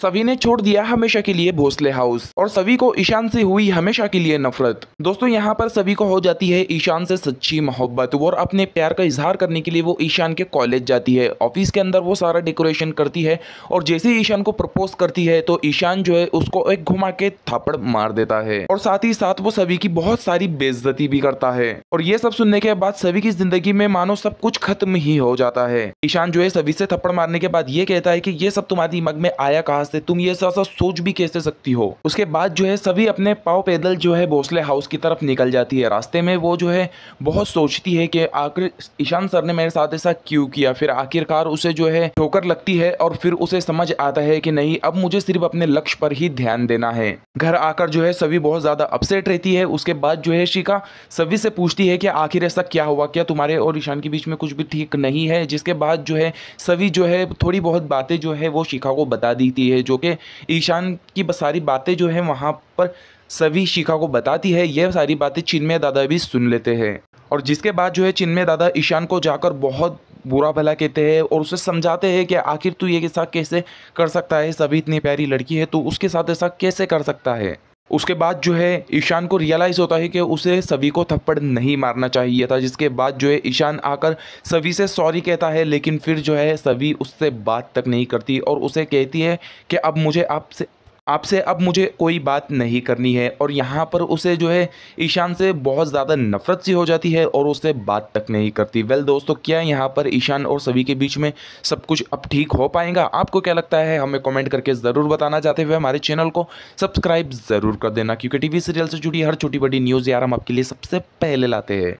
सभी ने छोड़ दिया हमेशा के लिए भोसले हाउस और सभी को ईशान से हुई हमेशा के लिए नफरत दोस्तों यहाँ पर सभी को हो जाती है ईशान से सच्ची मोहब्बत और अपने प्यार का इजहार करने के लिए वो ईशान के कॉलेज जाती है ऑफिस के अंदर वो सारा डेकोरेशन करती है और जैसे ही ईशान को प्रपोज करती है तो ईशान जो है उसको एक घुमा के थप्पड़ मार देता है और साथ ही साथ वो सभी की बहुत सारी बेजती भी करता है और ये सब सुनने के बाद सभी की जिंदगी में मानो सब कुछ खत्म ही हो जाता है ईशान जो है सभी से थप्पड़ मारने के बाद ये कहता है की ये सब तुम्हारे दिमाग में आया कहा से तुम ये सा सोच भी कैसे सकती हो उसके बाद जो है सभी अपने पाव पैदल जो है भोसले हाउस की तरफ निकल जाती है रास्ते में वो जो है बहुत सोचती है कि आखिर ईशान सर ने मेरे साथ ऐसा क्यों किया फिर आखिरकार उसे जो है ठोकर लगती है और फिर उसे समझ आता है कि नहीं अब मुझे सिर्फ अपने लक्ष्य पर ही ध्यान देना है घर आकर जो है सभी बहुत ज्यादा अपसेट रहती है उसके बाद जो है शिका सभी से पूछती है कि आखिर ऐसा क्या हुआ क्या तुम्हारे और ईशान के बीच में कुछ भी ठीक नहीं है जिसके बाद जो है सभी जो है थोड़ी बहुत बातें जो है वो शिखा को बता देती है है जो कि ईशान की सारी बातें जो है वहाँ पर सभी शिखा को बताती है यह सारी बातें चिन्मय दादा भी सुन लेते हैं और जिसके बाद जो है चिन्मय दादा ईशान को जाकर बहुत बुरा भला कहते हैं और उसे समझाते हैं कि आखिर तू ये के साथ कैसे कर सकता है सभी इतनी प्यारी लड़की है तो उसके साथ ऐसा कैसे कर सकता है उसके बाद जो है ईशान को रियलाइज़ होता है कि उसे सभी को थप्पड़ नहीं मारना चाहिए था जिसके बाद जो है ईशान आकर सभी से सॉरी कहता है लेकिन फिर जो है सभी उससे बात तक नहीं करती और उसे कहती है कि अब मुझे आपसे आपसे अब मुझे कोई बात नहीं करनी है और यहाँ पर उसे जो है ईशान से बहुत ज़्यादा नफरत सी हो जाती है और उससे बात तक नहीं करती वेल दोस्तों क्या यहाँ पर ईशान और सभी के बीच में सब कुछ अब ठीक हो पाएगा आपको क्या लगता है हमें कमेंट करके ज़रूर बताना चाहते हुए हमारे चैनल को सब्सक्राइब ज़रूर कर देना क्योंकि टी सीरियल से जुड़ी हर छोटी बड़ी न्यूज़ यार हम आपके लिए सबसे पहले लाते हैं